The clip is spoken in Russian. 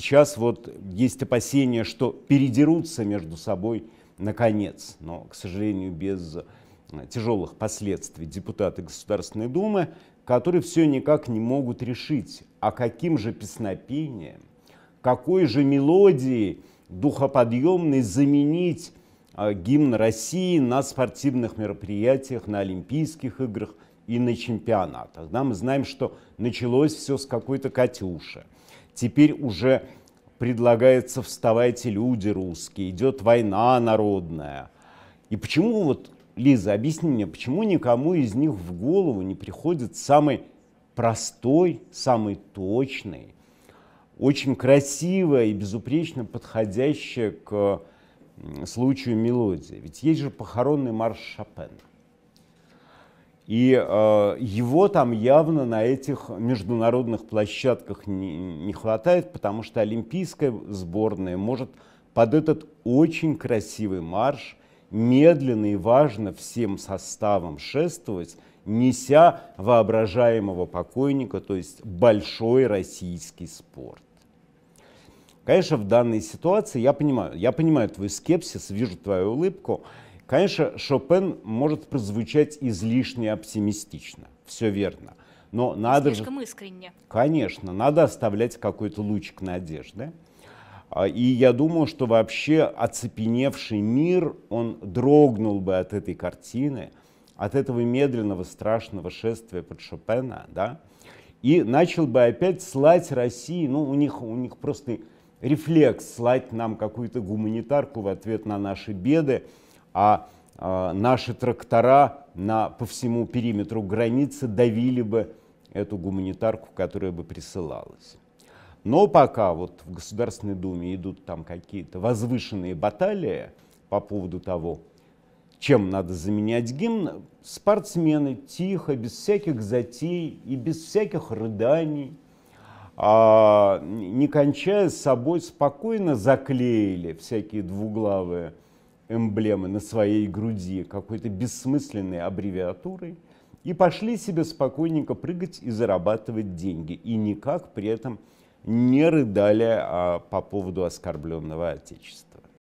сейчас вот есть опасения, что передерутся между собой наконец, но, к сожалению, без э, тяжелых последствий депутаты Государственной Думы, которые все никак не могут решить, а каким же песнопением, какой же мелодией духоподъемной заменить э, гимн России на спортивных мероприятиях, на Олимпийских играх и на чемпионатах. Да, мы знаем, что началось все с какой-то «Катюши». Теперь уже предлагается «вставайте, люди русские», идет война народная. И почему вот, Лиза, объясни мне, почему никому из них в голову не приходит самый простой, самый точный, очень красивая и безупречно подходящая к случаю мелодия. Ведь есть же похоронный марш Шопена. И э, его там явно на этих международных площадках не, не хватает, потому что олимпийская сборная может под этот очень красивый марш медленно и важно всем составом шествовать, неся воображаемого покойника, то есть большой российский спорт. Конечно, в данной ситуации я понимаю, я понимаю твой скепсис, вижу твою улыбку, Конечно, Шопен может прозвучать излишне оптимистично, все верно. Но надо Слишком же... искренне. Конечно, надо оставлять какой-то лучик надежды. А, и я думаю, что вообще оцепеневший мир, он дрогнул бы от этой картины, от этого медленного страшного шествия под Шопена, да, и начал бы опять слать России, ну, у них, у них просто рефлекс слать нам какую-то гуманитарку в ответ на наши беды, а, а наши трактора на, по всему периметру границы давили бы эту гуманитарку, которая бы присылалась. Но пока вот в Государственной Думе идут там какие-то возвышенные баталии по поводу того, чем надо заменять гимн, спортсмены тихо, без всяких затей и без всяких рыданий, а, не кончая с собой, спокойно заклеили всякие двуглавые эмблемы на своей груди какой-то бессмысленной аббревиатурой и пошли себе спокойненько прыгать и зарабатывать деньги. И никак при этом не рыдали а, по поводу оскорбленного Отечества.